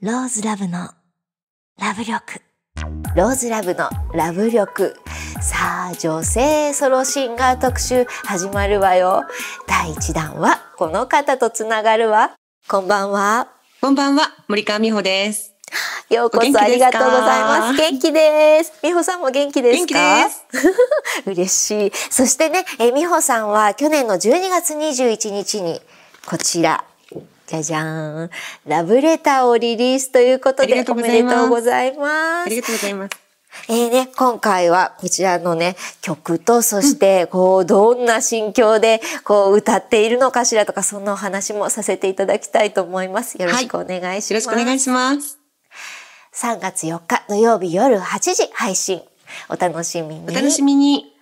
ローズラブのラブ力。ローズラブのラブ力。さあ、女性ソロシンガー特集始まるわよ。第1弾はこの方とつながるわ。こんばんは。こんばんは、森川美穂です。ようこそありがとうございます。元気です。美穂さんも元気ですかです 嬉しい。そしてね、え美穂さんは去年の12月21日にこちら、じゃじゃーん。ラブレターをリリースということで、おめでとうございます。ありがとうございます。えーね、今回はこちらのね、曲と、そして、こう、どんな心境で、こう、歌っているのかしらとか、そんなお話もさせていただきたいと思います。よろしくお願いします。はい、よろしくお願いします。3月4日土曜日夜8時配信。お楽しみに。お楽しみに。